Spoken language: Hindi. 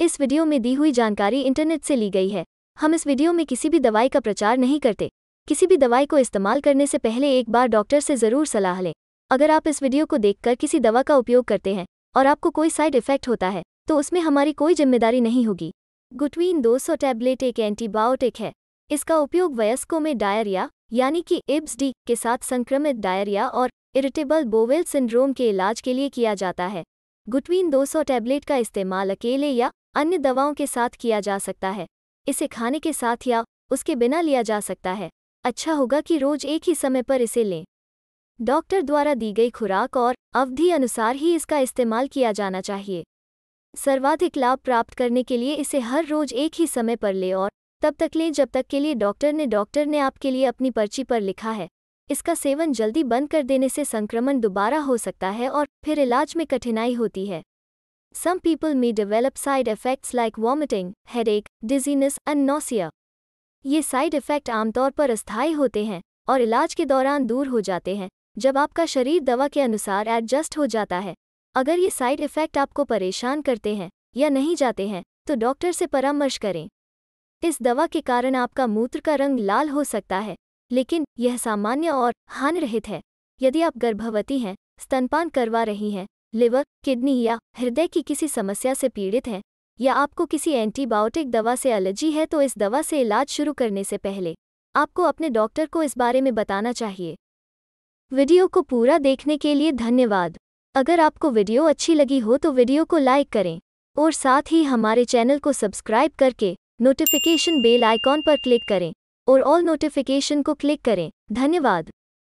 इस वीडियो में दी हुई जानकारी इंटरनेट से ली गई है हम इस वीडियो में किसी भी दवाई का प्रचार नहीं करते किसी भी दवाई को इस्तेमाल करने से पहले एक बार डॉक्टर से ज़रूर सलाह लें अगर आप इस वीडियो को देखकर किसी दवा का उपयोग करते हैं और आपको कोई साइड इफेक्ट होता है तो उसमें हमारी कोई जिम्मेदारी नहीं होगी गुटवीन 200 टैबलेट एक एंटीबायोटिक है इसका उपयोग वयस्कों में डायरिया यानी कि एब्स डी के साथ संक्रमित डायरिया और इरिटेबल बोवेल सिंड्रोम के इलाज के लिए किया जाता है गुटवीन 200 टैबलेट का इस्तेमाल अकेले या अन्य दवाओं के साथ किया जा सकता है इसे खाने के साथ या उसके बिना लिया जा सकता है अच्छा होगा कि रोज एक ही समय पर इसे लें डॉक्टर द्वारा दी गई खुराक और अवधि अनुसार ही इसका इस्तेमाल किया जाना चाहिए सर्वाधिक लाभ प्राप्त करने के लिए इसे हर रोज एक ही समय पर लें और तब तक लें जब तक के लिए डॉक्टर ने डॉक्टर ने आपके लिए अपनी पर्ची पर लिखा है इसका सेवन जल्दी बंद कर देने से संक्रमण दोबारा हो सकता है और फिर इलाज में कठिनाई होती है Some people may develop side effects like vomiting, headache, dizziness and nausea. ये साइड इफेक्ट आमतौर पर अस्थायी होते हैं और इलाज के दौरान दूर हो जाते हैं जब आपका शरीर दवा के अनुसार एडजस्ट हो जाता है अगर ये साइड इफेक्ट आपको परेशान करते हैं या नहीं जाते हैं तो डॉक्टर से परामर्श करें इस दवा के कारण आपका मूत्र का रंग लाल हो सकता है लेकिन यह सामान्य और हानिरहित है यदि आप गर्भवती हैं स्तनपान करवा रही हैं लिवर किडनी या हृदय की किसी समस्या से पीड़ित हैं या आपको किसी एंटीबायोटिक दवा से एलर्जी है तो इस दवा से इलाज शुरू करने से पहले आपको अपने डॉक्टर को इस बारे में बताना चाहिए वीडियो को पूरा देखने के लिए धन्यवाद अगर आपको वीडियो अच्छी लगी हो तो वीडियो को लाइक करें और साथ ही हमारे चैनल को सब्सक्राइब करके नोटिफिकेशन बेल आइकॉन पर क्लिक करें और ऑल नोटिफिकेशन को क्लिक करें धन्यवाद